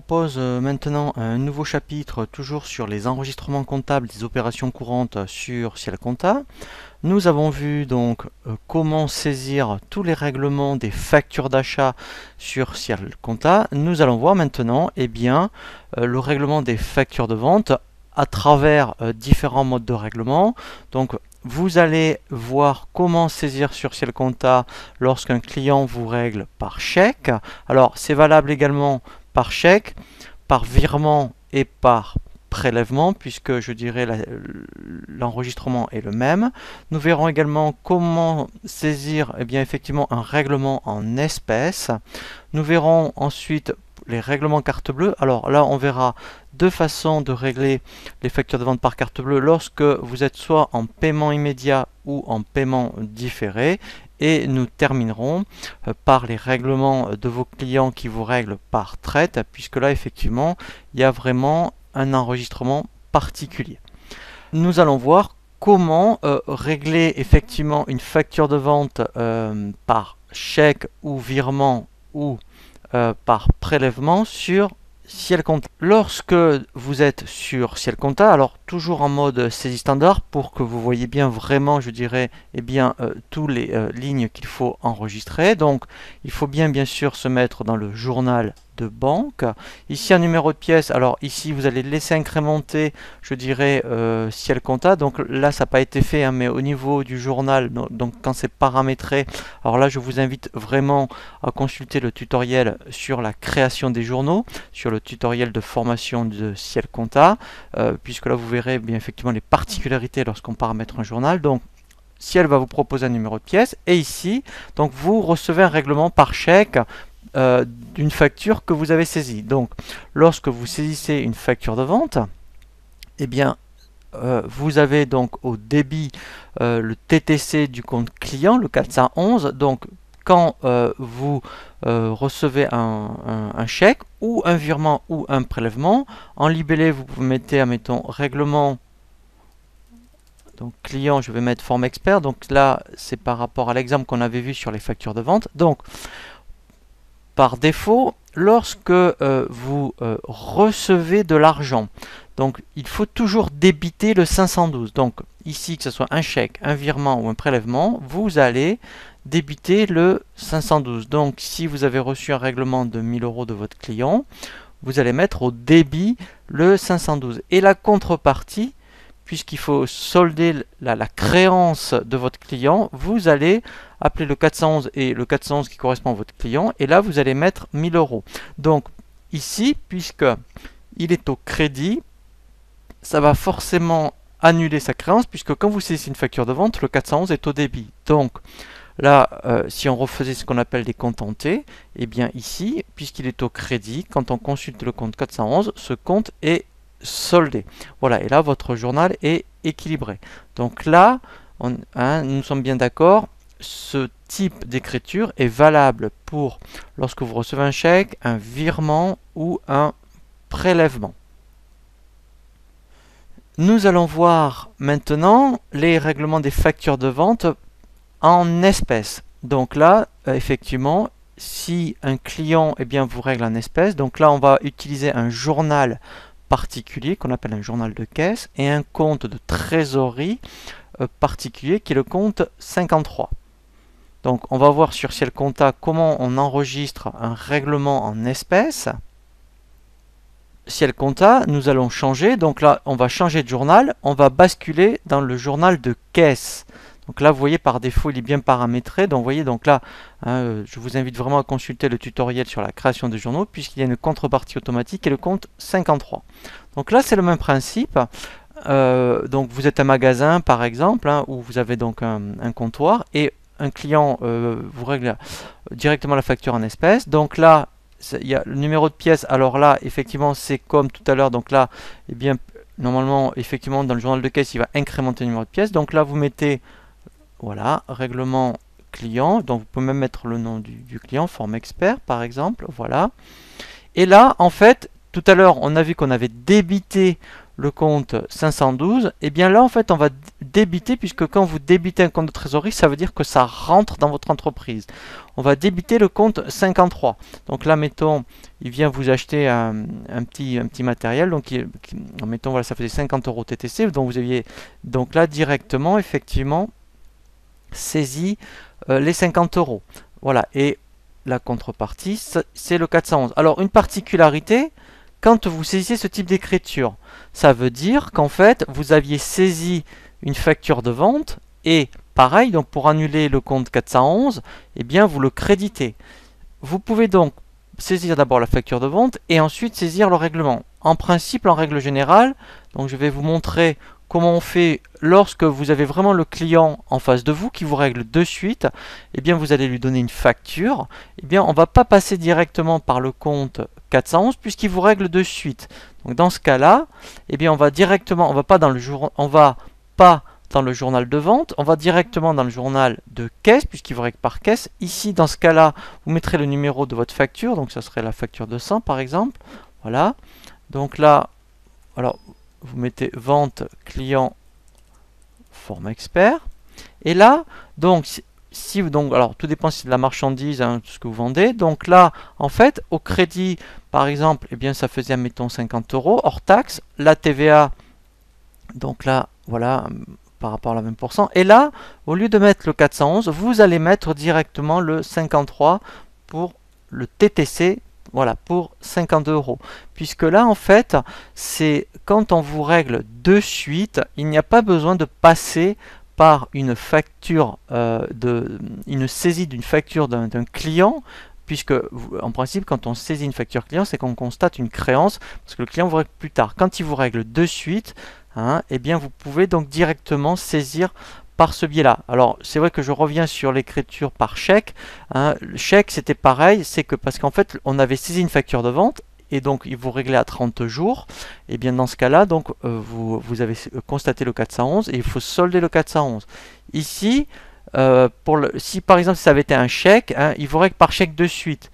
propose euh, maintenant un nouveau chapitre toujours sur les enregistrements comptables des opérations courantes sur Ciel Compta. Nous avons vu donc euh, comment saisir tous les règlements des factures d'achat sur Ciel Compta. Nous allons voir maintenant et eh bien, euh, le règlement des factures de vente à travers différents modes de règlement. Donc vous allez voir comment saisir sur Ciel Compta lorsqu'un client vous règle par chèque. Alors, c'est valable également par chèque, par virement et par prélèvement, puisque je dirais l'enregistrement est le même. Nous verrons également comment saisir et eh bien, effectivement un règlement en espèces. Nous verrons ensuite les règlements carte bleue. Alors là, on verra deux façons de régler les factures de vente par carte bleue lorsque vous êtes soit en paiement immédiat ou en paiement différé. Et nous terminerons euh, par les règlements de vos clients qui vous règlent par traite, puisque là, effectivement, il y a vraiment un enregistrement particulier. Nous allons voir comment euh, régler effectivement une facture de vente euh, par chèque ou virement ou euh, par prélèvement sur Ciel Lorsque vous êtes sur Ciel alors toujours en mode saisie standard pour que vous voyez bien vraiment, je dirais, et eh bien, euh, toutes les euh, lignes qu'il faut enregistrer. Donc, il faut bien, bien sûr, se mettre dans le journal de banque. Ici un numéro de pièce, alors ici vous allez laisser incrémenter, je dirais, ciel euh, compta. Ah, donc là ça n'a pas été fait, hein, mais au niveau du journal, donc, quand c'est paramétré, alors là je vous invite vraiment à consulter le tutoriel sur la création des journaux, sur le tutoriel de formation de ciel compta, euh, puisque là vous verrez bien effectivement les particularités lorsqu'on paramètre un journal. Donc si elle va vous proposer un numéro de pièce. Et ici, donc vous recevez un règlement par chèque euh, d'une facture que vous avez saisie. Donc, lorsque vous saisissez une facture de vente, eh bien, euh, vous avez donc au débit euh, le TTC du compte client, le 411. Donc, quand vous recevez un, chèque ou un virement ou un prélèvement, en libellé, vous mettez, admettons, règlement donc client, je vais mettre forme expert. Donc là, c'est par rapport à l'exemple qu'on avait vu sur les factures de vente. Donc par défaut lorsque euh, vous euh, recevez de l'argent. Donc il faut toujours débiter le 512. Donc ici, que ce soit un chèque, un virement ou un prélèvement, vous allez débiter le 512. Donc si vous avez reçu un règlement de 1000 euros de votre client, vous allez mettre au débit le 512. Et la contrepartie, puisqu'il faut solder la, créance de votre client, vous allez appeler le 411 et le 411 qui correspond à votre client, et là vous allez mettre 1000 euros. Donc ici, puisque il est au crédit, ça va forcément annuler sa créance, puisque quand vous saisissez une facture de vente, le 411 est au débit. Donc là, euh, si on refaisait ce qu'on appelle des contentés, et eh bien ici, puisqu'il est au crédit, quand on consulte le compte 411, ce compte est soldé. Voilà, et là, votre journal est équilibré. Donc là, on, hein, nous sommes bien d'accord, ce type d'écriture est valable pour lorsque vous recevez un chèque, un virement ou un prélèvement. Nous allons voir maintenant les règlements des factures de vente en espèces. Donc là, euh, effectivement, si un client et eh bien, vous règle en espèces, donc là on va utiliser un journal particulier qu'on appelle un journal de caisse et un compte de trésorerie euh, particulier qui est le compte 53. Donc on va voir sur Ciel Compta comment on enregistre un règlement en espèces. Ciel Compta, nous allons changer. Donc là, on va changer de journal. On va basculer dans le journal de caisse. Donc là, vous voyez, par défaut, il est bien paramétré. Donc, vous voyez, donc là, hein, je vous invite vraiment à consulter le tutoriel sur la création de journaux, puisqu'il y a une contrepartie automatique et le compte 53. Donc là, c'est le même principe. Euh, donc vous êtes un magasin, par exemple, hein, où vous avez donc un, comptoir, et un client euh, vous règle directement la facture en espèces. Donc là, il y a le numéro de pièce. Alors là, effectivement, c'est comme tout à l'heure. Donc là, eh bien, normalement, effectivement, dans le journal de caisse, il va incrémenter le numéro de pièce. Donc là, vous mettez voilà, règlement client, donc vous pouvez même mettre le nom du, client, forme expert par exemple, voilà. Et là, en fait, tout à l'heure, on a vu qu'on avait débité le compte 512, et eh bien là, en fait, on va débiter, puisque quand vous débitez un compte de trésorerie, ça veut dire que ça rentre dans votre entreprise. On va débiter le compte 53. Donc là, mettons, il vient vous acheter un, petit, un petit matériel, donc mettons, voilà, ça faisait 50 euros TTC, donc vous aviez, donc là, directement, effectivement, saisi euh, les 50 euros. Voilà, et la contrepartie, c'est le 411. Alors, une particularité, quand vous saisissez ce type d'écriture, ça veut dire qu'en fait, vous aviez saisi une facture de vente et pareil, donc pour annuler le compte 411, et eh bien vous le créditez. Vous pouvez donc saisir d'abord la facture de vente et ensuite saisir le règlement. En principe, en règle générale, donc je vais vous montrer comment on fait lorsque vous avez vraiment le client en face de vous qui vous règle de suite, eh bien vous allez lui donner une facture, eh bien on ne va pas passer directement par le compte 411 puisqu'il vous règle de suite. Donc dans ce cas-là, eh bien on va directement, on va pas dans le jour, on va pas dans le journal de vente, on va directement dans le journal de caisse, puisqu'il vous règle par caisse. Ici, dans ce cas-là, vous mettrez le numéro de votre facture, donc ça serait la facture de 100 par exemple. Voilà, donc là, alors vous mettez vente client forme expert. Et là, donc, si vous donc, alors tout dépend si de la marchandise, hein, ce que vous vendez. Donc là, en fait, au crédit, par exemple, et eh bien, ça faisait, mettons, 50 euros hors taxe. La TVA, donc là, voilà, par rapport à la 20%. Et là, au lieu de mettre le 411, vous allez mettre directement le 53 pour le TTC voilà, pour 52 euros. Puisque là, en fait, c'est quand on vous règle de suite, il n'y a pas besoin de passer par une facture, euh, de, une saisie d'une facture d'un client, puisque en principe quand on saisit une facture client c'est qu'on constate une créance parce que le client vous règle plus tard. Quand il vous règle de suite, et hein, eh bien vous pouvez donc directement saisir par ce biais-là. Alors, c'est vrai que je reviens sur l'écriture par chèque. Hein. Le chèque, c'était pareil, c'est que parce qu'en fait, on avait saisi une facture de vente et donc il vous réglait à 30 jours, et eh bien dans ce cas-là, donc euh, vous, vous, avez constaté le 411 et il faut solder le 411. Ici, euh, pour le, si par exemple ça avait été un chèque, hein, il vous règle par chèque de suite.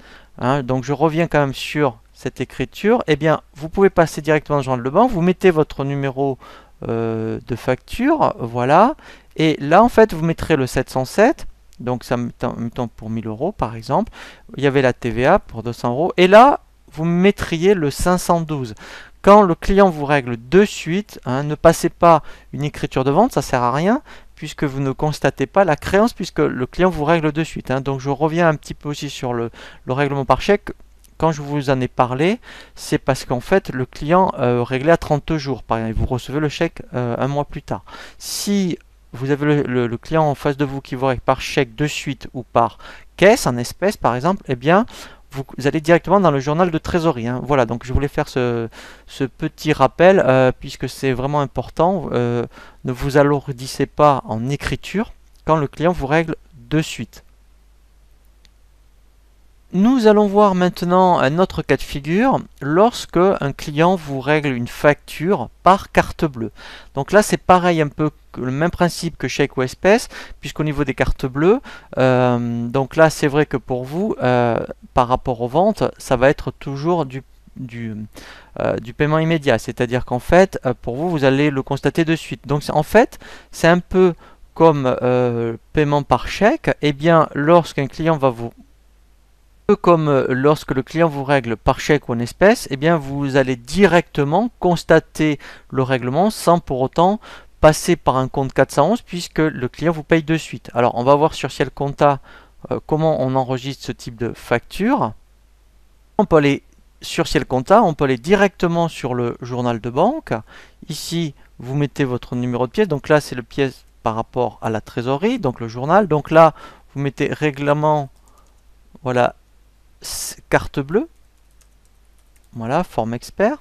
donc je reviens quand même sur cette écriture, eh bien, vous pouvez passer directement dans le banque, vous mettez votre numéro euh, de facture, voilà, et là, en fait, vous mettrez le 707, donc ça me temps pour 1000 euros, par exemple, il y avait la TVA pour 200 euros, et là, vous mettriez le 512. Quand le client vous règle de suite, hein, ne passez pas une écriture de vente, ça sert à rien, puisque vous ne constatez pas la créance, puisque le client vous règle de suite. Hein. Donc je reviens un petit peu aussi sur le règlement par chèque quand je vous en ai parlé, c'est parce qu'en fait le client euh, réglait à 30 jours, par exemple, vous recevez le chèque euh, un mois plus tard. Si vous avez le, client en face de vous qui vous règle par chèque de suite ou par caisse, en espèce, par exemple, eh bien vous, allez directement dans le journal de trésorerie. Hein. Voilà, donc je voulais faire ce, petit rappel euh, puisque c'est vraiment important. ne vous alourdissez pas en écriture quand le client vous règle de suite. Nous allons voir maintenant un autre cas de figure lorsque un client vous règle une facture par carte bleue. Donc là c'est pareil un peu le même principe que chèque ou espèce puisqu'au niveau des cartes bleues, euh, donc là c'est vrai que pour vous euh, par rapport aux ventes ça va être toujours du du, euh, paiement immédiat. C'est-à-dire qu'en fait, pour vous, vous allez le constater de suite. Donc en fait, c'est un peu comme paiement par chèque. et eh bien, lorsqu'un client va vous peu comme euh, lorsque le client vous règle par chèque ou en espèce, eh bien vous allez directement constater le règlement sans pour autant passer par un compte 411 puisque le client vous paye de suite. Alors on va voir sur Ciel Compta euh, comment on enregistre ce type de facture. On peut aller sur Ciel Compta, on peut aller directement sur le journal de banque. Ici, vous mettez votre numéro de pièce. Donc là, c'est le pièce par rapport à la trésorerie, donc le journal. Donc là, vous mettez règlement, voilà, carte bleue, voilà, forme expert,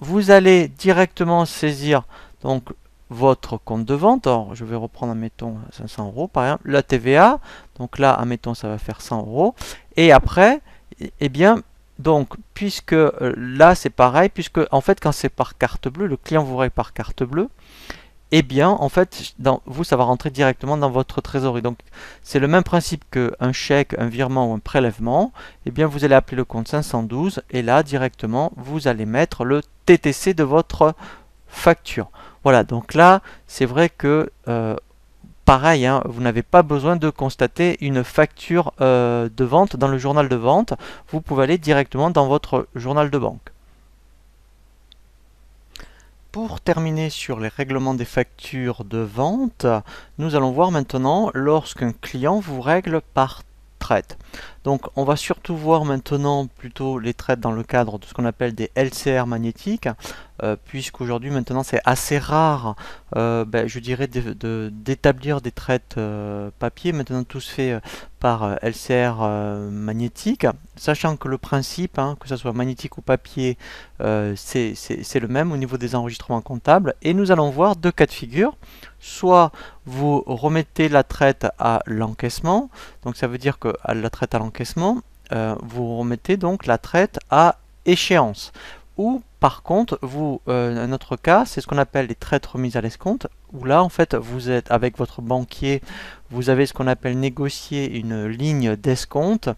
vous allez directement saisir donc votre compte de vente. or je vais reprendre, admettons, 500 euros par exemple, la TVA. Donc là, admettons, ça va faire 100 euros. Et après, et eh, eh bien, donc, puisque euh, là, c'est pareil, puisque en fait, quand c'est par carte bleue, le client vous voit par carte bleue, eh bien, en fait, dans, vous, ça va rentrer directement dans votre trésorerie. Donc, c'est le même principe qu'un chèque, un virement ou un prélèvement. Eh bien, vous allez appeler le compte 512 et là, directement, vous allez mettre le TTC de votre facture. Voilà, donc là, c'est vrai que, euh, pareil, hein, vous n'avez pas besoin de constater une facture euh, de vente dans le journal de vente. Vous pouvez aller directement dans votre journal de banque. Pour terminer sur les règlements des factures de vente, nous allons voir maintenant lorsqu'un client vous règle par traite. Donc on va surtout voir maintenant plutôt les traites dans le cadre de ce qu'on appelle des LCR magnétiques, puisque euh, puisqu'aujourd'hui maintenant c'est assez rare, euh, ben, je dirais, d'établir des traites euh, papier, maintenant tout se fait par LCR magnétique, sachant que le principe, hein, que ce soit magnétique ou papier, c'est le même au niveau des enregistrements comptables, et nous allons voir deux cas de figure, soit vous remettez la traite à l'encaissement, donc ça veut dire que la traite à l'encaissement, euh, vous remettez donc la traite à échéance. Ou par contre, vous, euh, notre cas, c'est ce qu'on appelle les traites remises à l'escompte, où là, en fait, vous êtes avec votre banquier, vous avez ce qu'on appelle négocier une ligne d'escompte,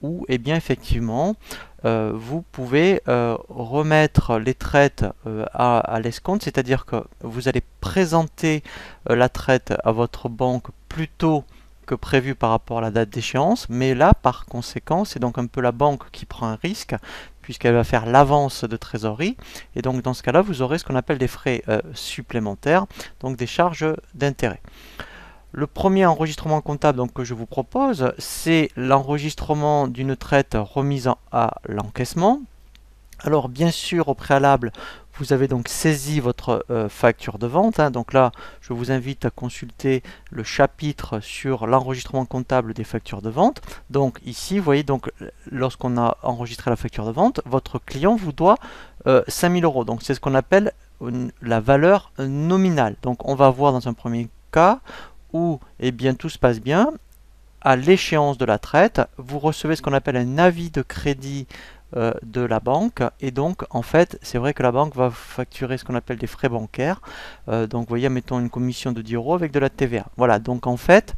où, et eh bien, effectivement, euh, vous pouvez remettre les traites à, à l'escompte, c'est-à-dire que vous allez présenter la traite à votre banque plus tôt que prévu par rapport à la date d'échéance, mais là, par conséquent, c'est donc un peu la banque qui prend un risque, puisqu'elle va faire l'avance de trésorerie, et donc dans ce cas-là, vous aurez ce qu'on appelle des frais euh, supplémentaires, donc des charges d'intérêt. Le premier enregistrement comptable donc, que je vous propose, c'est l'enregistrement d'une traite remise à l'encaissement. Alors bien sûr, au préalable, vous avez donc saisi votre euh, facture de vente. Hein. Donc là, je vous invite à consulter le chapitre sur l'enregistrement comptable des factures de vente. Donc ici, vous voyez, donc lorsqu'on a enregistré la facture de vente, votre client vous doit 5000 euh, euros. Donc c'est ce qu'on appelle la valeur nominale. Donc on va voir dans un premier cas où eh bien, tout se passe bien. À l'échéance de la traite, vous recevez ce qu'on appelle un avis de crédit euh, de la banque et donc en fait c'est vrai que la banque va facturer ce qu'on appelle des frais bancaires euh, donc voyez mettons une commission de 10 euros avec de la TVA voilà donc en fait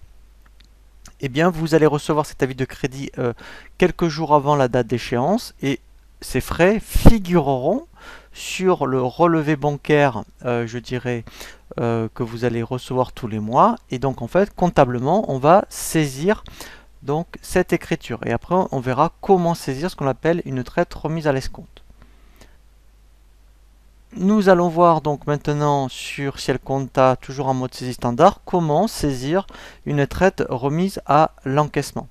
eh bien vous allez recevoir cet avis de crédit euh, quelques jours avant la date d'échéance et ces frais figureront sur le relevé bancaire, je dirais, que vous allez recevoir tous les mois. Et donc, en fait, comptablement, on va saisir donc cette écriture. Et après, on verra comment saisir ce qu'on appelle une traite remise à l'escompte. Nous allons voir donc maintenant sur Ciel Compta, toujours en mode saisie standard, comment saisir une traite remise à l'encaissement.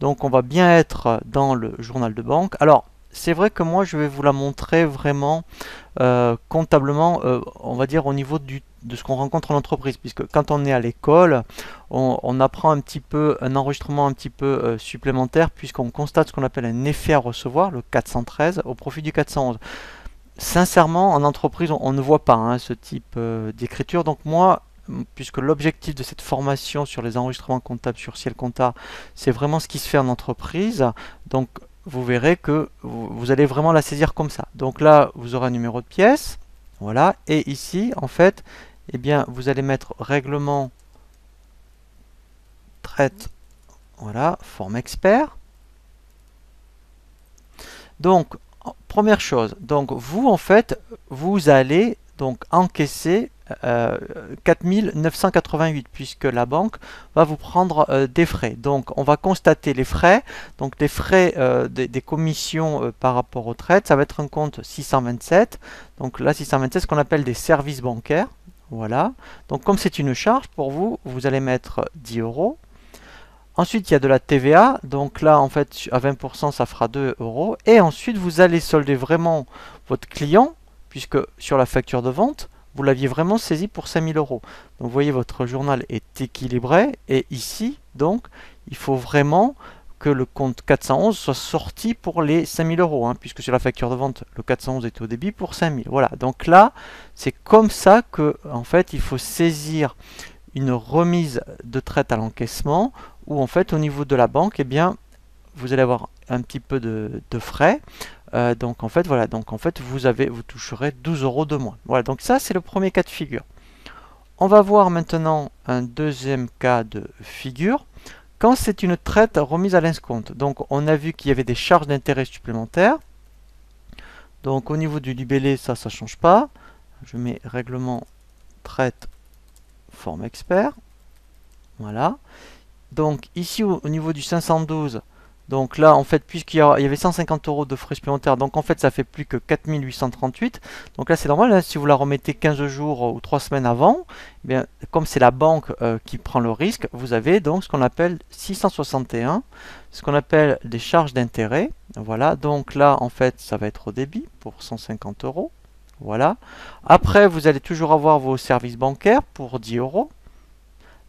Donc on va bien être dans le journal de banque. Alors, c'est vrai que moi je vais vous la montrer vraiment euh, comptablement, euh, on va dire au niveau de ce qu'on rencontre en entreprise, puisque quand on est à l'école, on, apprend un petit peu un enregistrement un petit peu euh, supplémentaire, puisqu'on constate ce qu'on appelle un effet à recevoir, le 413, au profit du 411. Sincèrement, en entreprise, on, ne voit pas hein, ce type d'écriture, donc moi, puisque l'objectif de cette formation sur les enregistrements comptables sur Ciel Compta, c'est vraiment ce qui se fait en entreprise, donc vous verrez que vous allez vraiment la saisir comme ça. Donc là, vous aurez un numéro de pièce, voilà, et ici, en fait, eh bien, vous allez mettre règlement traite, voilà, forme expert. Donc, première chose, donc vous, en fait, vous allez donc encaisser 4 euh, 4988 puisque la banque va vous prendre euh, des frais. Donc on va constater les frais, donc des frais euh, des, commissions par rapport aux traites ça va être un compte 627. Donc là 627 ce qu'on appelle des services bancaires. Voilà. Donc comme c'est une charge pour vous, vous allez mettre 10 euros. Ensuite, il y a de la TVA, donc là, en fait, à 20%, ça fera 2 euros. Et ensuite, vous allez solder vraiment votre client, puisque sur la facture de vente, vous l'aviez vraiment saisi pour 5000 euros. Donc vous voyez, votre journal est équilibré et ici, donc, il faut vraiment que le compte 411 soit sorti pour les 5000 euros, hein, puisque sur la facture de vente, le 411 est au débit pour 5000. Voilà, donc là, c'est comme ça que, en fait, il faut saisir une remise de traite à l'encaissement, ou en fait, au niveau de la banque, eh bien, vous allez avoir un petit peu de frais, euh, donc en fait voilà, donc en fait vous avez vous toucherez 12 euros de moins. Voilà, donc ça c'est le premier cas de figure. On va voir maintenant un deuxième cas de figure quand c'est une traite remise à l'escompte. Donc on a vu qu'il y avait des charges d'intérêt supplémentaires. Donc au niveau du libellé, ça ça change pas. Je mets règlement traite forme expert. Voilà. Donc ici au niveau du 512, donc là, en fait, puisqu'il y, avait 150 euros de frais supplémentaires, donc en fait, ça fait plus que 4838. Donc là, c'est normal, hein, si vous la remettez 15 jours euh, ou 3 semaines avant, eh bien, comme c'est la banque euh, qui prend le risque, vous avez donc ce qu'on appelle 661, ce qu'on appelle des charges d'intérêt. Voilà, donc là, en fait, ça va être au débit pour 150 euros. Voilà. Après, vous allez toujours avoir vos services bancaires pour 10 euros,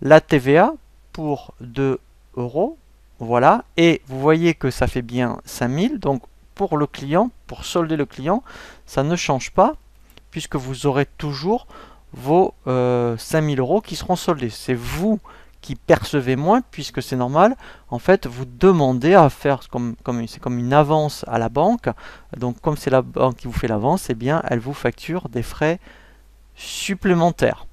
la TVA pour 2 euros voilà, et vous voyez que ça fait bien 5000, donc pour le client, pour solder le client, ça ne change pas, puisque vous aurez toujours vos 5000 euh, euros qui seront soldés. C'est vous qui percevez moins, puisque c'est normal, en fait, vous demandez à faire, comme, comme, c'est comme une avance à la banque, donc comme c'est la banque qui vous fait l'avance, eh bien, elle vous facture des frais supplémentaires.